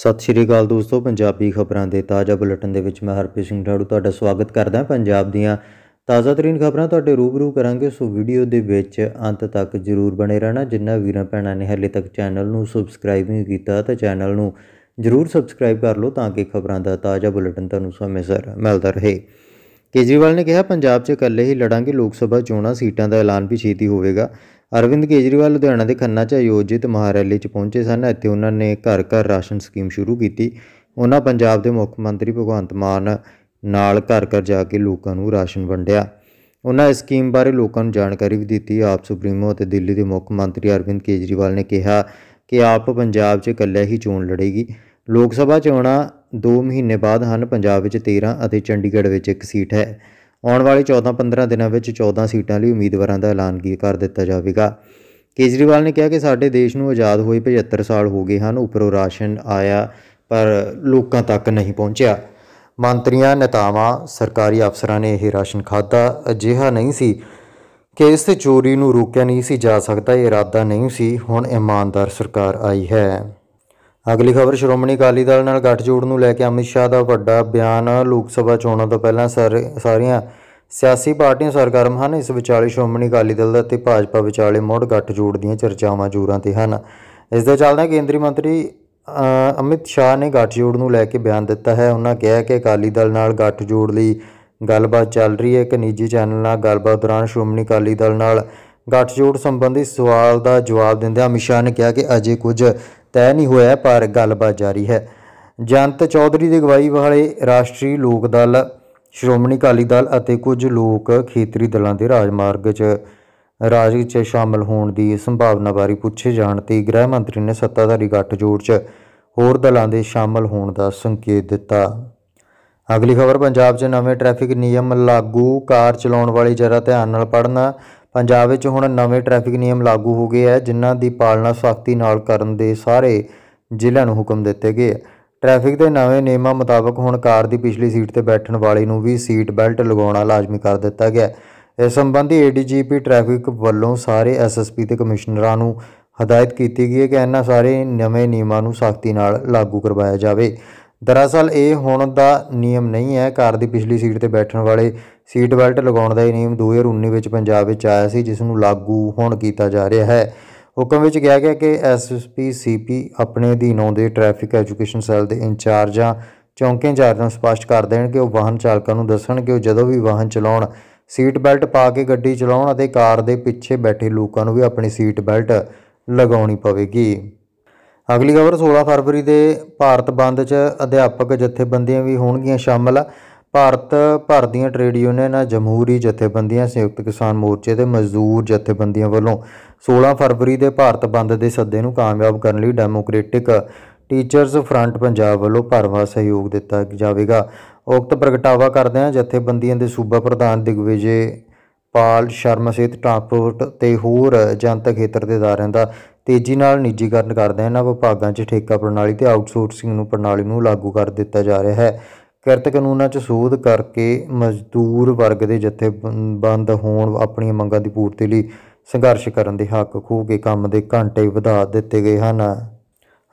ਸਤਿ ਸ਼੍ਰੀ ਅਕਾਲ ਦੋਸਤੋ ਪੰਜਾਬੀ ਖਬਰਾਂ ਦੇ ਤਾਜ਼ਾ ਬੁਲੇਟਿਨ ਦੇ ਵਿੱਚ ਮੈਂ ਹਰਪ੍ਰੀਤ ਸਿੰਘ ਢਾੜੂ ਤੁਹਾਡਾ ਸਵਾਗਤ ਕਰਦਾ ਪੰਜਾਬ ਦੀਆਂ ਤਾਜ਼ਾ ਤਰੀਨ ਖਬਰਾਂ ਤੁਹਾਡੇ ਰੂਬਰੂ ਕਰਾਂਗੇ ਸੋ ਵੀਡੀਓ ਦੇ ਵਿੱਚ ਅੰਤ ਤੱਕ ਜਰੂਰ ਬਣੇ ਰਹਿਣਾ ਜਿੰਨਾ ਵੀਰਾਂ ਭੈਣਾਂ ਨੇ ਹਲੇ ਤੱਕ ਚੈਨਲ ਨੂੰ ਸਬਸਕ੍ਰਾਈਬ ਨਹੀਂ ਕੀਤਾ ਤਾਂ ਚੈਨਲ ਨੂੰ ਜਰੂਰ ਸਬਸਕ੍ਰਾਈਬ ਕਰ ਲਓ ਤਾਂ ਕਿ ਖਬਰਾਂ ਦਾ ਤਾਜ਼ਾ ਬੁਲੇਟਿਨ ਤੁਹਾਨੂੰ ਸਮੇਂ ਸਿਰ ਮਿਲਦਾ ਰਹੇ ਕੇਜਰੀਵਾਲ ਨੇ ਕਿਹਾ ਪੰਜਾਬ 'ਚ ਇਕੱਲੇ ਹੀ ਲੜਾਂਗੇ ਲੋਕ ਸਭਾ ਚੋਣਾਂ ਸੀਟਾਂ ਦਾ ਐਲਾਨ ਵੀ ਛੇਤੀ ਹੋਵੇਗਾ ਅਰਵਿੰਦ ਕੇਜਰੀਵਾਲ ਲੁਧਿਆਣਾ ਦੇ ਖੰਨਾ 'ਚ ਆਯੋਜਿਤ ਮਹਾਰੈਲੀ 'ਚ ਪਹੁੰਚੇ ਸਨ ਅਤੇ ਉਹਨਾਂ ਨੇ ਘਰ-ਘਰ ਰਾਸ਼ਨ ਸਕੀਮ ਸ਼ੁਰੂ ਕੀਤੀ ਉਹਨਾਂ ਪੰਜਾਬ ਦੇ ਮੁੱਖ ਮੰਤਰੀ ਭਗਵੰਤ ਮਾਨ ਨਾਲ ਘਰ-ਘਰ ਜਾ ਕੇ ਲੋਕਾਂ ਨੂੰ ਰਾਸ਼ਨ ਵੰਡਿਆ ਉਹਨਾਂ ਇਸ ਸਕੀਮ ਬਾਰੇ ਲੋਕਾਂ ਨੂੰ ਜਾਣਕਾਰੀ ਵੀ ਦਿੱਤੀ ਆਪ ਸੁਪਰੀਮੋ ਅਤੇ ਦਿੱਲੀ ਦੇ ਮੁੱਖ ਮੰਤਰੀ ਅਰਵਿੰਦ ਕੇਜਰੀਵਾਲ ਨੇ ਕਿਹਾ ਕਿ ਆਪ ਪੰਜਾਬ 'ਚ ਇਕੱਲੇ ਹੀ ਚੋਣ ਲੜੇਗੀ ਲੋਕ ਸਭਾ ਚੋਣਾਂ 2 ਮਹੀਨੇ ਬਾਅਦ ਹਨ ਪੰਜਾਬ ਵਿੱਚ 13 ਅਤੇ ਚੰਡੀਗੜ੍ਹ ਵਿੱਚ ਇੱਕ ਸੀਟ ਹੈ ਆਉਣ ਵਾਲੇ 14-15 ਦਿਨਾਂ ਵਿੱਚ 14 ਸੀਟਾਂ ਲਈ ਉਮੀਦਵਾਰਾਂ ਦਾ ਐਲਾਨ ਕੀ ਕਰ ਦਿੱਤਾ ਜਾਵੇਗਾ ਕੇਜਰੀਵਾਲ ਨੇ ਕਿਹਾ ਕਿ ਸਾਡੇ ਦੇਸ਼ ਨੂੰ ਆਜ਼ਾਦ ਹੋਏ 75 ਸਾਲ ਹੋ ਗਏ ਹਨ ਉਪਰੋਂ ਰਾਸ਼ਨ ਆਇਆ ਪਰ ਲੋਕਾਂ ਤੱਕ ਨਹੀਂ ਪਹੁੰਚਿਆ ਮੰਤਰੀਆਂ ਨੇਤਾਵਾਂ ਸਰਕਾਰੀ ਅਫਸਰਾਂ ਨੇ ਇਹ ਰਾਸ਼ਨ ਖਾਦਾ ਅਜਿਹਾ ਨਹੀਂ ਸੀ ਕਿ ਇਸ ਤੇ ਚੋਰੀ ਨੂੰ ਰੋਕਿਆ ਨਹੀਂ ਸੀ ਜਾ ਸਕਦਾ ਇਹ ਇਰਾਦਾ ਨਹੀਂ ਸੀ ਹੁਣ ਇਮਾਨਦਾਰ ਸਰਕਾਰ ਆਈ ਹੈ ਅਗਲੀ ਖਬਰ ਸ਼੍ਰੋਮਣੀ ਅਕਾਲੀ ਦਲ ਨਾਲ ਗੱਠਜੋੜ ਨੂੰ ਲੈ ਕੇ ਅਮਿਤ ਸ਼ਾਹ ਦਾ ਵੱਡਾ ਬਿਆਨ ਲੋਕ ਸਭਾ ਚੋਣਾਂ ਤੋਂ ਪਹਿਲਾਂ ਸਾਰੀਆਂ ਸਿਆਸੀ ਪਾਰਟੀਆਂ ਸਰਗਰਮ ਹਨ ਇਸ ਵਿਚਾਲੇ ਸ਼੍ਰੋਮਣੀ ਅਕਾਲੀ ਦਲ ਅਤੇ ਭਾਜਪਾ ਵਿਚਾਲੇ ਮੋੜ ਗੱਠਜੋੜ ਦੀਆਂ ਚਰਚਾਵਾਂ ਜੂਰਾਂ ਤੇ ਹਨ ਇਸ ਦੇ ਚੱਲਦੇ ਕੇਂਦਰੀ ਮੰਤਰੀ ਅਮਿਤ ਸ਼ਾਹ ਨੇ ਗੱਠਜੋੜ ਨੂੰ ਲੈ ਕੇ ਬਿਆਨ ਦਿੱਤਾ ਹੈ ਉਹਨਾਂ ਕਿਹਾ ਕਿ ਅਕਾਲੀ ਦਲ ਨਾਲ ਗੱਠਜੋੜ ਲਈ ਗੱਲਬਾਤ ਚੱਲ ਰਹੀ ਹੈ ਇੱਕ ਨਿੱਜੀ ਚੈਨਲ ਨਾਲ ਗੱਲਬਾਤ ਦੌਰਾਨ ਸ਼੍ਰੋਮਣੀ ਅਕਾਲੀ ਦਲ ਨਾਲ ਗੱਠਜੋੜ ਸੰਬੰਧੀ ਸਵਾਲ ਦਾ ਜਵਾਬ ਦਿੰਦਿਆਂ ਅਮਿਤ ਸ਼ਾਹ ਨੇ ਕਿਹਾ ਕਿ ਅਜੇ ਕੁਝ ਤੈ ਨਹੀਂ ਹੋਇਆ ਪਰ ਗੱਲਬਾਤ ਜਾਰੀ ਹੈ ਜੰਤ ਚੌਧਰੀ ਦੀ ਗਵਾਹੀ ਵਾਲੇ ਰਾਸ਼ਟਰੀ ਲੋਕ ਦਲ ਸ਼੍ਰੋਮਣੀ ਅਕਾਲੀ ਦਲ ਅਤੇ ਕੁਝ ਲੋਕ ਖੇਤਰੀ ਦਲਾਂ ਦੇ ਰਾਜਮਾਰਗ 'ਚ ਰਾਜ ਵਿੱਚ ਸ਼ਾਮਲ ਹੋਣ ਦੀ ਸੰਭਾਵਨਾ ਬਾਰੇ ਪੁੱਛੇ ਜਾਣ ਤੇ ਗ੍ਰਹਿ ਮੰਤਰੀ ਨੇ ਸੱਤਾਧਾਰੀ ਗੱਠਜੋੜ 'ਚ ਹੋਰ ਦਲਾਂ ਦੇ ਸ਼ਾਮਲ ਹੋਣ ਦਾ ਸੰਕੇਤ ਦਿੱਤਾ ਅਗਲੀ ਖਬਰ ਪੰਜਾਬ 'ਚ ਨਵੇਂ ਟ੍ਰੈਫਿਕ ਨਿਯਮ ਲਾਗੂ ਕਾਰ ਚਲਾਉਣ ਵਾਲੇ ਜਰਾ ਧਿਆਨ ਨਾਲ ਪੜਨਾ ਪੰਜਾਬ ਵਿੱਚ ਹੁਣ ਨਵੇਂ ਟ੍ਰੈਫਿਕ ਨਿਯਮ ਲਾਗੂ ਹੋ ਗਏ ਹੈ ਜਿਨ੍ਹਾਂ ਦੀ ਪਾਲਣਾ ਸਖਤੀ ਨਾਲ ਕਰਨ ਦੇ ਸਾਰੇ ਜ਼ਿਲ੍ਹਿਆਂ ਨੂੰ ਹੁਕਮ ਦਿੱਤੇ ਗਏ ਟ੍ਰੈਫਿਕ ਦੇ ਨਵੇਂ ਨਿਯਮਾਂ ਮੁਤਾਬਕ ਹੁਣ ਕਾਰ ਦੀ ਪਿਛਲੀ ਸੀਟ ਤੇ ਬੈਠਣ ਵਾਲੇ ਨੂੰ ਵੀ ਸੀਟ ਬੈਲਟ ਲਗਾਉਣਾ ਲਾਜ਼ਮੀ ਕਰ ਦਿੱਤਾ ਗਿਆ ਇਸ ਸੰਬੰਧੀ ਏਡੀਜੀਪੀ ਟ੍ਰੈਫਿਕ ਵੱਲੋਂ ਸਾਰੇ ਐਸਐਸਪੀ ਤੇ ਕਮਿਸ਼ਨਰਾਂ ਨੂੰ ਹਦਾਇਤ ਕੀਤੀ ਗਈ ਹੈ ਕਿ ਇਹਨਾਂ ਸਾਰੇ ਨਵੇਂ ਨਿਯਮਾਂ ਨੂੰ ਸਖਤੀ ਨਾਲ ਲਾਗੂ ਕਰਵਾਇਆ ਜਾਵੇ ਦਰਅਸਲ ਇਹ ਹੁਣ ਦਾ ਨਿਯਮ ਨਹੀਂ ਹੈ ਕਾਰ ਦੀ ਪਿਛਲੀ ਸੀਟ ਤੇ ਬੈਠਣ ਵਾਲੇ ਸੀਟ ਬੈਲਟ ਲਗਾਉਣ ਦਾ ਇਹ ਨਿਯਮ 2019 ਵਿੱਚ ਪੰਜਾਬ ਵਿੱਚ ਆਇਆ ਸੀ ਜਿਸ ਨੂੰ ਲਾਗੂ ਹੁਣ ਕੀਤਾ ਜਾ ਰਿਹਾ ਹੈ ਹੁਕਮ ਵਿੱਚ ਕਿਹਾ ਗਿਆ ਕਿ ਐਸਐਸਪੀ ਸੀਪੀ ਆਪਣੇ ਅਧੀਨ ਆਉਂਦੇ ਟ੍ਰੈਫਿਕ ਐਜੂਕੇਸ਼ਨ ਸੈੱਲ ਦੇ ਇੰਚਾਰਜਾਂ ਚੌਂਕੇ ਇੰਚਾਰਜ ਨੂੰ ਸਪਸ਼ਟ ਕਰ ਦੇਣ ਕਿ ਉਹ ਵਾਹਨ ਚਾਲਕਾਂ ਨੂੰ ਦੱਸਣ ਕਿ ਉਹ ਜਦੋਂ ਵੀ ਵਾਹਨ ਚਲਾਉਣ ਸੀਟ ਬੈਲਟ ਪਾ ਕੇ ਗੱਡੀ ਚਲਾਉਣ ਅਤੇ ਕਾਰ ਦੇ ਪਿੱਛੇ ਬੈਠੇ ਲੋਕਾਂ ਨੂੰ ਵੀ ਆਪਣੀ ਸੀਟ ਬੈਲਟ ਲਗਾਉਣੀ ਪਵੇਗੀ ਅਗਲੀ ਖਬਰ 16 ਫਰਵਰੀ ਦੇ ਭਾਰਤ ਬੰਦ 'ਚ ਅਧਿਆਪਕ ਜਥੇਬੰਦੀਆਂ ਵੀ ਹੋਣਗੀਆਂ ਸ਼ਾਮਲ ਭਾਰਤ ਭਰ ਦੀਆਂ ਟ੍ਰੇਡ ਯੂਨੀਅਨਾਂ ਜਮਹੂਰੀ ਜਥੇਬੰਦੀਆਂ ਸੰਯੁਕਤ ਕਿਸਾਨ ਮੋਰਚੇ ਤੇ ਮਜ਼ਦੂਰ ਜਥੇਬੰਦੀਆਂ ਵੱਲੋਂ 16 ਫਰਵਰੀ ਦੇ ਭਾਰਤ ਬੰਦ ਦੇ ਸੱਦੇ ਨੂੰ ਕਾਮਯਾਬ ਕਰਨ ਲਈ ਡੈਮੋਕ੍ਰੈਟਿਕ ਟੀਚਰਸ ਫਰੰਟ ਪੰਜਾਬ ਵੱਲੋਂ ਭਰਵਾ ਸਹਿਯੋਗ ਦਿੱਤਾ ਜਾਵੇਗਾ ਉਕਤ ਪ੍ਰਗਟਾਵਾ ਕਰਦਿਆਂ ਜਥੇਬੰਦੀਆਂ ਦੇ ਸੂਬਾ ਪ੍ਰਧਾਨ ਦਿਗਵਿਜੇ ਪਾਲ ਸ਼ਰਮਾ ਸਹਿਤ ਟਰਾਂਸਪੋਰਟ ਤੇ ਹੋਰ ਜਨਤਕ ਖੇਤਰ ਦੇ ਅਧਾਰਿਆਂ ਦਾ ਤੇਜ਼ੀ ਨਾਲ ਨਿੱਜੀਕਰਨ ਕਰਦੇ ਹਨ ਵਿਭਾਗਾਂ 'ਚ ਠੇਕਾ ਪ੍ਰਣਾਲੀ ਤੇ ਆਊਟਸੋਰਸਿੰਗ ਨੂੰ ਪ੍ਰਣਾਲੀ ਨੂੰ ਲਾਗੂ ਕਰ ਦਿੱਤਾ ਜਾ ਰਿਹਾ ਹੈ ਕਿਰਤ ਕਾਨੂੰਨਾਂ 'ਚ ਸੋਧ ਕਰਕੇ ਮਜ਼ਦੂਰ ਵਰਗ ਦੇ ਜਥੇ ਬੰਦ ਹੋਣ ਆਪਣੀਆਂ ਮੰਗਾਂ ਦੀ ਪੂਰਤੀ ਲਈ ਸੰਘਰਸ਼ ਕਰਨ ਦੇ ਹੱਕ ਖੋ ਕੇ ਕੰਮ ਦੇ ਘੰਟੇ ਵਧਾ ਦਿੱਤੇ ਗਏ ਹਨ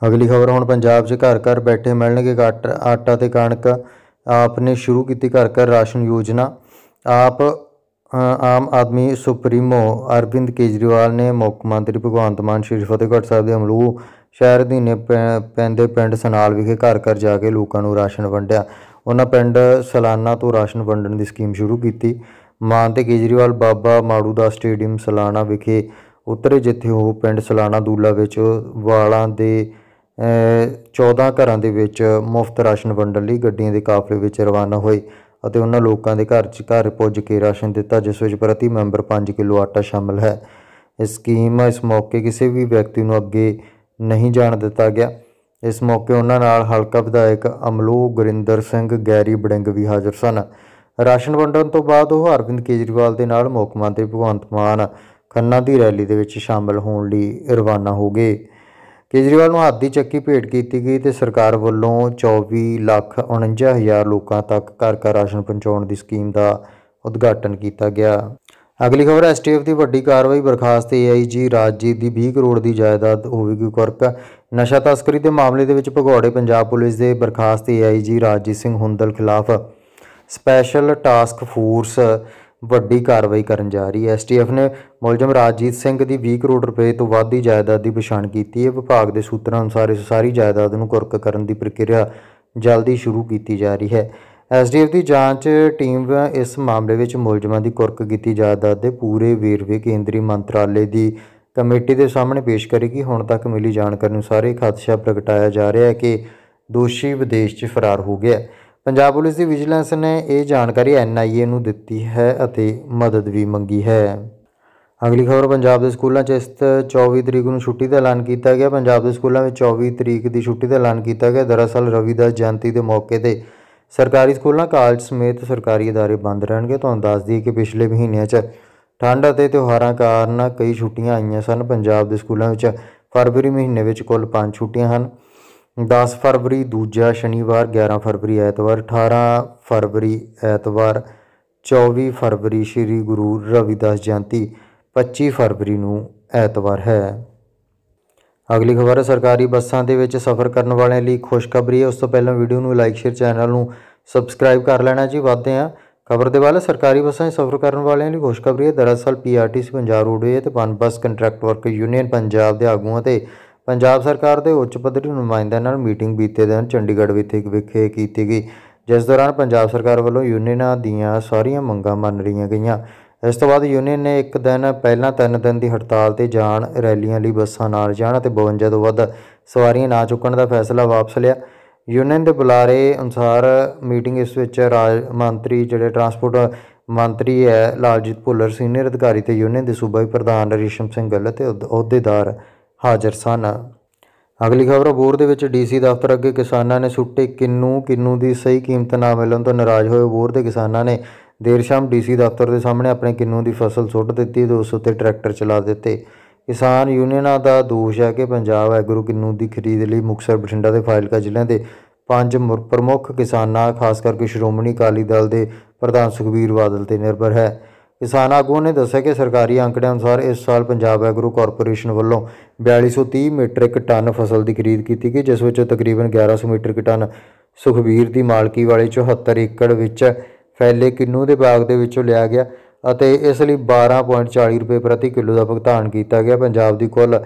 ਅਗਲੀ ਖਬਰ ਹੁਣ ਪੰਜਾਬ 'ਚ ਘਰ ਘਰ ਬੈਠੇ ਮਿਲਣਗੇ ਆਟਾ ਤੇ ਕਣਕ ਆਪ ਨੇ ਸ਼ੁਰੂ ਕੀਤੀ ਘਰ ਘਰ ਰਾਸ਼ਨ ਯੋਜਨਾ ਆਪ ਆਮ ਆਦਮੀ ਸੁਪਰੀਮੋ ਅਰਵਿੰਦ ਕੇਜਰੀਵਾਲ ਨੇ ਮੁੱਖ ਮੰਤਰੀ ਭਗਵੰਤ ਮਾਨ ਸ਼੍ਰੀ ਫਤਿਹਗੜ੍ਹ ਸਾਹਿਬ ਦੇ ਅਮਲੂ ਸ਼ਹਿਰ ਦੀ ਨੇ ਪੈਂਦੇ ਪਿੰਡ ਸਨਾਲ ਵਿਖੇ ਘਰ ਘਰ ਜਾ ਕੇ ਲੋਕਾਂ ਨੂੰ ਰਾਸ਼ਨ ਵੰਡਿਆ ਉਹਨਾਂ ਪਿੰਡ ਸਲਾਨਾ ਤੋਂ ਰਾਸ਼ਨ ਵੰਡਣ ਦੀ ਸਕੀਮ ਸ਼ੁਰੂ ਕੀਤੀ ਮਾਨ ਤੇ ਕੇਜਰੀਵਾਲ ਬਾਬਾ ਮਾੜੂ ਦਾ ਸਟੇਡੀਅਮ ਸਲਾਨਾ ਵਿਖੇ ਉਤਰੇ ਜਿੱਥੇ ਉਹ ਪਿੰਡ ਸਲਾਨਾ ਦੂਲਾ ਵਿੱਚ ਵਾਲਾਂ ਦੇ 14 ਘਰਾਂ ਦੇ ਵਿੱਚ ਮੁਫਤ ਰਾਸ਼ਨ ਵੰਡਣ ਲਈ ਗੱਡੀਆਂ ਦੇ ਕਾਫਲੇ ਵਿੱਚ ਰਵਾਨਾ ਹੋਏ ਅਤੇ ਉਹਨਾਂ ਲੋਕਾਂ ਦੇ ਘਰ 'ਚ ਘਰ ਪੁੱਜ ਕੇ ਰਾਸ਼ਨ ਦਿੱਤਾ ਜਿਸ ਵਿੱਚ ਪ੍ਰਤੀ ਮੈਂਬਰ 5 ਕਿਲੋ ਆਟਾ ਸ਼ਾਮਲ ਹੈ ਇਸ ਸਕੀਮ ਇਸ ਮੌਕੇ ਕਿਸੇ ਵੀ ਵਿਅਕਤੀ ਨੂੰ ਅੱਗੇ ਨਹੀਂ ਜਾਣ ਦਿੱਤਾ ਗਿਆ ਇਸ ਮੌਕੇ ਉਹਨਾਂ ਨਾਲ ਹਲਕਾ ਵਿਧਾਇਕ ਅਮਲੋ ਗੁਰਿੰਦਰ ਸਿੰਘ ਗੈਰੀ ਬੜਿੰਗ ਵੀ ਹਾਜ਼ਰ ਸਨ ਰਾਸ਼ਨ ਵੰਡਣ ਤੋਂ ਬਾਅਦ ਉਹ ਅਰਵਿੰਦ ਕੇਜਰੀਵਾਲ ਦੇ ਨਾਲ ਮੁੱਖ ਮੰਤਰੀ ਭਗਵੰਤ ਮਾਨ ਖੰਨਾ ਦੀ ਰੈਲੀ ਦੇ ਵਿੱਚ ਸ਼ਾਮਲ ਹੋਣ ਲਈ ਰਵਾਨਾ ਹੋ ਗਏ ਕੇਜਰੀਵਾਲ ਨੂੰ ਹੱਥ ਦੀ ਚੱਕੀ ਭੇਟ ਕੀਤੀ ਗਈ ਤੇ ਸਰਕਾਰ ਵੱਲੋਂ 24 ਲੱਖ 49 ਹਜ਼ਾਰ ਲੋਕਾਂ ਤੱਕ ਘਰ ਘਰ ਰਾਸ਼ਨ ਪਹੁੰਚਾਉਣ ਦੀ ਸਕੀਮ ਦਾ ਉਦਘਾਟਨ ਕੀਤਾ ਗਿਆ ਅਗਲੀ ਖਬਰ ਐਸਟੀਐਫ ਦੀ ਵੱਡੀ ਕਾਰਵਾਈ ਬਰਖਾਸਤ ਏਆਈਜੀ ਰਾਜਜੀਤ ਦੀ 20 ਕਰੋੜ ਦੀ ਜਾਇਦਾਦ ਹੋਵੇਗੀ ਕੁਰਕ ਨਸ਼ਾ ਤਸਕਰੀ ਦੇ ਮਾਮਲੇ ਦੇ ਵਿੱਚ ਭਗੌੜੇ ਪੰਜਾਬ ਪੁਲਿਸ ਦੇ ਬਰਖਾਸਤ ਏਆਈਜੀ ਰਾਜਜੀਤ ਸਿੰਘ ਹੁੰਦਲ ਖਿਲਾਫ ਸਪੈਸ਼ਲ ਟਾਸਕ ਫੋਰਸ ਵੱਡੀ ਕਾਰਵਾਈ ਕਰਨ ਜਾ ਰਹੀ ਹੈ ਐਸਟੀਐਫ ਨੇ ਮੁਲਜ਼ਮ ਰਾਜਜੀਤ ਸਿੰਘ ਦੀ 20 ਕਰੋੜ ਰੁਪਏ ਤੋਂ ਵੱਧ ਦੀ ਜਾਇਦਾਦ ਦੀ ਪਛਾਣ ਕੀਤੀ ਹੈ ਵਿਭਾਗ ਦੇ ਸੂਤਰਾਂ ਅਨੁਸਾਰ ਇਸ ਸਾਰੀ ਜਾਇਦਾਦ ਨੂੰ ਕੁਰਕ ਕਰਨ ਦੀ ਪ੍ਰਕਿਰਿਆ ਜਲਦੀ ਸ਼ੁਰੂ ਕੀਤੀ ਜਾ ਰਹੀ ਹੈ ਐਸਡੀਐਫ ਦੀ ਜਾਂਚ ਟੀਮ ਇਸ ਮਾਮਲੇ ਵਿੱਚ ਮੁਲਜ਼ਮਾਂ ਦੀ ਕੁਰਕ ਕੀਤੀ ਜਾਇਦਾਦ ਦੇ ਪੂਰੇ ਵੇਰਵੇ ਕੇਂਦਰੀ ਮੰਤਰਾਲੇ ਦੀ ਕਮੇਟੀ ਦੇ ਸਾਹਮਣੇ ਪੇਸ਼ ਕਰੇਗੀ ਹੁਣ ਤੱਕ ਮਿਲੀ ਜਾਣਕਾਰੀ ਅਨੁਸਾਰ ਇਹ ਖਦਸ਼ਾ ਪ੍ਰਗਟਾਇਆ ਜਾ ਰਿਹਾ ਹੈ ਕਿ ਦੋਸ਼ੀ ਵਿਦੇਸ਼ 'ਚ ਫਰਾਰ ਹੋ ਗਿਆ ਹੈ ਪੰਜਾਬ ਪੁਲਿਸ ਦੀ ਵਿਜੀਲੈਂਸ ਨੇ ਇਹ ਜਾਣਕਾਰੀ ਐਨਆਈਏ ਨੂੰ ਦਿੱਤੀ ਹੈ ਅਤੇ ਮਦਦ ਵੀ ਮੰਗੀ ਹੈ ਅਗਲੀ ਖਬਰ ਪੰਜਾਬ ਦੇ ਸਕੂਲਾਂ 'ਚ ਇਸ 24 ਤਰੀਕ ਨੂੰ ਛੁੱਟੀ ਦਾ ਐਲਾਨ ਕੀਤਾ ਗਿਆ ਪੰਜਾਬ ਦੇ ਸਕੂਲਾਂ ਵਿੱਚ 24 ਤਰੀਕ ਦੀ ਛੁੱਟੀ ਦਾ ਐਲਾਨ ਕੀਤਾ ਗਿਆ ਦਰਅਸਲ ਰਵੀਦਾਸ ਜਯੰਤੀ ਦੇ ਮੌਕੇ ਤੇ ਸਰਕਾਰੀ ਸਕੂਲਾਂ ਕਾਲਜ ਸਮੇਤ ਸਰਕਾਰੀ ادارے ਬੰਦ ਰਹਿਣਗੇ ਤੁਹਾਨੂੰ ਦੱਸ ਦਈਏ ਕਿ ਪਿਛਲੇ ਮਹੀਨਿਆਂ 'ਚ ਠੰਡ ਅਤੇ ਤਿਉਹਾਰਾਂ ਕਾਰਨ ਕਈ ਛੁੱਟੀਆਂ ਆਈਆਂ ਸਨ ਪੰਜਾਬ ਦੇ ਸਕੂਲਾਂ ਵਿੱਚ ਫਰਵਰੀ ਮਹੀਨੇ ਵਿੱਚ ਕੁੱਲ 5 ਛੁੱਟੀਆਂ ਹਨ 10 ਫਰਵਰੀ ਦੂਜਾ ਸ਼ਨੀਵਾਰ 11 ਫਰਵਰੀ ਐਤਵਾਰ 18 ਫਰਵਰੀ ਐਤਵਾਰ 24 ਫਰਵਰੀ ਸ੍ਰੀ ਗੁਰੂ ਰਵਿਦਾਸ ਜਯੰਤੀ 25 ਫਰਵਰੀ ਨੂੰ ਐਤਵਾਰ ਹੈ ਅਗਲੀ ਖਬਰ ਸਰਕਾਰੀ ਬੱਸਾਂ ਦੇ ਵਿੱਚ ਸਫ਼ਰ ਕਰਨ ਵਾਲਿਆਂ ਲਈ ਖੁਸ਼ਖਬਰੀ ਹੈ ਉਸ ਤੋਂ ਪਹਿਲਾਂ ਵੀਡੀਓ ਨੂੰ ਲਾਈਕ ਸ਼ੇਅਰ ਚੈਨਲ ਨੂੰ ਸਬਸਕ੍ਰਾਈਬ ਕਰ ਲੈਣਾ ਜੀ ਵਾਦੇ ਆ ਖਬਰ ਦੇ ਵਾਲੇ ਸਰਕਾਰੀ ਬੱਸਾਂ 'ਚ ਸਫ਼ਰ ਕਰਨ ਵਾਲਿਆਂ ਲਈ ਖੁਸ਼ਖਬਰੀ ਹੈ ਦਰਅਸਲ ਪੀਆਰਟੀਸੀ ਪੰਜਾਬ ਰੋਡਵੇ ਤੇ ਬਨ bus contract worker union Punjab ਦੇ ਆਗੂਆਂ ਤੇ ਪੰਜਾਬ ਸਰਕਾਰ ਦੇ ਉੱਚ ਪੱਧਰੀ ਨੁਮਾਇੰਦਿਆਂ ਨਾਲ ਮੀਟਿੰਗ ਬੀਤੇ ਦਿਨ ਚੰਡੀਗੜ੍ਹ ਵਿਖੇ ਕੀਤੀ ਗਈ ਜਿਸ ਦੌਰਾਨ ਪੰਜਾਬ ਸਰਕਾਰ ਵੱਲੋਂ ਯੂਨੀਅਨਾਂ ਦੀਆਂ ਸਾਰੀਆਂ ਮੰਗਾਂ ਮੰਨ ਲਈਆਂ ਗਈਆਂ ਇਸ ਤੋਂ ਬਾਅਦ ਯੂਨੀਅਨ ਨੇ ਇੱਕ ਦਿਨ ਪਹਿਲਾਂ ਤਿੰਨ ਦਿਨ ਦੀ ਹੜਤਾਲ ਤੇ ਜਾਣ ਰੈਲੀਆਂ ਲਈ ਬੱਸਾਂ ਨਾਲ ਜਾਣ ਅਤੇ 52 ਤੋਂ ਵੱਧ ਸਵਾਰੀਆਂ ਨਾ ਚੁੱਕਣ ਦਾ ਫੈਸਲਾ ਵਾਪਸ ਲਿਆ ਯੂਨੀਅਨ ਦੇ ਬੁਲਾਰੇ ਅਨੁਸਾਰ ਮੀਟਿੰਗ ਇਸ ਵਿੱਚ ਰਾਜ ਮੰਤਰੀ ਜਿਹੜੇ ਟਰਾਂਸਪੋਰਟ ਮੰਤਰੀ ਹੈ ਲਾਲਜੀਤ ਭੁੱਲਰ ਸੀਨੀਅਰ ਅਧਿਕਾਰੀ ਤੇ ਯੂਨੀਅਨ ਦੇ ਸੂਬਾਈ ਪ੍ਰਧਾਨ ਰਿਸ਼ਮ ਸਿੰਘ ਗੱਲ ਤੇ ਅਹੁਦੇਦਾਰ ਹਾਜ਼ਰ ਸਨ ਅਗਲੀ ਖਬਰ ਬੋਰ ਦੇ ਵਿੱਚ ਡੀਸੀ ਦਫ਼ਤਰ ਅੱਗੇ ਕਿਸਾਨਾਂ ਨੇ ਸੁੱਟੇ ਕਿੰਨੂ ਕਿੰਨੂ ਦੀ ਸਹੀ ਕੀਮਤ ਨਾ ਮਿਲਣ ਤੋਂ ਨਾਰਾਜ਼ ਹੋਏ ਬੋਰ ਦੇ ਕਿਸਾਨਾਂ ਨੇ ਦੇਰ ਸ਼ਾਮ ਡੀਸੀ ਦਫ਼ਤਰ ਦੇ ਸਾਹਮਣੇ ਆਪਣੇ ਕਿੰਨੂ ਦੀ ਫਸਲ ਸੁੱਟ ਦਿੱਤੀ ਤੇ ਉਸ ਉੱਤੇ ਟਰੈਕਟਰ ਚਲਾ ਦਿੱਤੇ ਕਿਸਾਨ ਯੂਨੀਅਨਾਂ ਦਾ ਦੋਸ਼ ਹੈ ਕਿ ਪੰਜਾਬ ਐਗਰੋ ਕਿੰਨੂ ਦੀ ਖਰੀਦ ਲਈ ਮੁਕਸਰ ਬਠਿੰਡਾ ਤੇ ਫਾਇਲਕਾ ਜ਼ਿਲ੍ਹਿਆਂ ਦੇ ਪੰਜ ਪ੍ਰਮੁੱਖ ਕਿਸਾਨਾਂ ਖਾਸ ਕਰਕੇ ਸ਼੍ਰੋਮਣੀ ਅਕਾਲੀ ਦਲ ਦੇ ਪ੍ਰਧਾਨ ਸੁਖਵੀਰ ਬਾਦਲ ਤੇ ਨਿਰਭਰ ਹੈ ਕਿਸਾਨ ਆਗੂ ਨੇ ਦੱਸਿਆ ਕਿ ਸਰਕਾਰੀ ਅੰਕੜਿਆਂ ਅਨੁਸਾਰ ਇਸ ਸਾਲ ਪੰਜਾਬ ਐਗਰੋ ਕਾਰਪੋਰੇਸ਼ਨ ਵੱਲੋਂ 4230 ਮੀਟ੍ਰਿਕ ਟਨ ਫਸਲ ਦੀ ਖਰੀਦ ਕੀਤੀ ਗਈ ਜਿਸ ਵਿੱਚ ਤਕਰੀਬਨ 1100 ਮੀਟ੍ਰਿਕ ਟਨ ਸੁਖਵੀਰ ਦੀ ਮਾਲਕੀ ਵਾਲੇ 74 ਏਕੜ ਵਿੱਚ ਫੈਲੇ ਕਿੰਨੂ ਦੇ ਬਾਗ ਦੇ ਵਿੱਚੋਂ ਲਿਆ ਗਿਆ ਅਤੇ ਇਸ ਲਈ 12.40 ਰੁਪਏ ਪ੍ਰਤੀ ਕਿਲੋ ਦਾ ਭੁਗਤਾਨ ਕੀਤਾ ਗਿਆ ਪੰਜਾਬ ਦੀ ਕੁੱਲ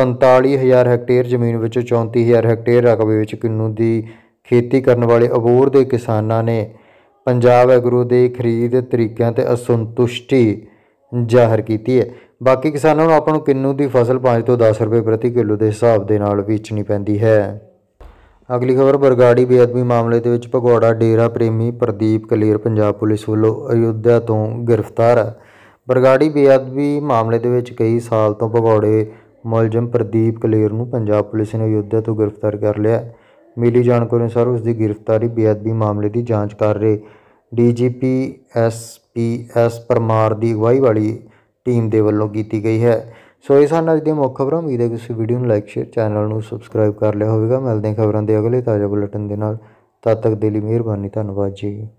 47000 ਹੈਕਟੇਅਰ ਜ਼ਮੀਨ ਵਿੱਚੋਂ 34000 ਹੈਕਟੇਅਰ ਰਕਬੇ ਵਿੱਚ ਕਿੰਨੂ ਦੀ ਖੇਤੀ ਕਰਨ ਵਾਲੇ ਅਬੋਰ ਦੇ ਕਿਸਾਨਾਂ ਨੇ ਪੰਜਾਬ ਐਗਰੋ ਦੇ ਖਰੀਦ ਤਰੀਕਿਆਂ ਤੇ ਅਸੰਤੁਸ਼ਟੀ ਜ਼ਾਹਰ ਕੀਤੀ ਹੈ ਬਾਕੀ ਕਿਸਾਨਾਂ ਨੂੰ ਆਪਾਂ ਨੂੰ ਕਿੰਨੂ ਦੀ ਫਸਲ 5 ਤੋਂ 10 ਰੁਪਏ ਪ੍ਰਤੀ ਕਿਲੋ ਦੇ ਹਿਸਾਬ ਦੇ ਨਾਲ ਵੇਚਣੀ ਪੈਂਦੀ ਹੈ ਅਗਲੀ ਖਬਰ ਬਰਗਾੜੀ ਬੇਅਦਬੀ ਮਾਮਲੇ ਦੇ ਵਿੱਚ ਭਗੌੜਾ ਡੇਰਾ ਪ੍ਰੇਮੀ ਪ੍ਰਦੀਪ ਕਲੇਰ ਪੰਜਾਬ ਪੁਲਿਸ ਵੱਲੋਂ ਅਯੁੱਧਿਆ ਤੋਂ ਗ੍ਰਿਫਤਾਰ ਬਰਗਾੜੀ ਬੇਅਦਬੀ ਮਾਮਲੇ ਦੇ ਵਿੱਚ ਕਈ ਸਾਲ ਤੋਂ ਭਗੌੜੇ ਮੁਲਜ਼ਮ ਪ੍ਰਦੀਪ ਕਲੇਰ ਨੂੰ ਪੰਜਾਬ ਪੁਲਿਸ ਨੇ ਅਯੁੱਧਿਆ ਤੋਂ ਗ੍ਰਿਫਤਾਰ ਕਰ ਲਿਆ ਮਿਲੀ ਜਾਣਕਾਰੀ ਅਨੁਸਾਰ ਉਸ ਦੀ ਗ੍ਰਿਫਤਾਰੀ ਬੇਅਦਬੀ ਮਾਮਲੇ ਦੀ ਜਾਂਚ ਕਰ ਰਹੇ ਡੀਜੀਪੀ ਐਸ ਪਰਮਾਰ ਦੀ ਅਗਵਾਈ ਵਾਲੀ ਟੀਮ ਦੇ ਵੱਲੋਂ ਕੀਤੀ ਗਈ ਹੈ ਸੋ ਇਹ ਸਨ ਅੱਜ ਦੇ ਮੁੱਖ ਖਬਰਾਂ ਉਮੀਦ ਹੈ ਤੁਸੀਂ ਵੀਡੀਓ ਨੂੰ ਲਾਈਕ ਸ਼ੇਅਰ ਚੈਨਲ ਨੂੰ ਸਬਸਕ੍ਰਾਈਬ ਕਰ ਲਿਆ ਹੋਵੇਗਾ ਮਿਲਦੇ ਹਾਂ ਖਬਰਾਂ ਦੇ ਅਗਲੇ ਤਾਜ਼ਾ ਬੁਲੇਟਿਨ ਦੇ ਨਾਲ ਤਦ ਤੱਕ ਦੇ ਲਈ ਮਿਹਰਬਾਨੀ ਧੰਨਵਾਦ ਜੀ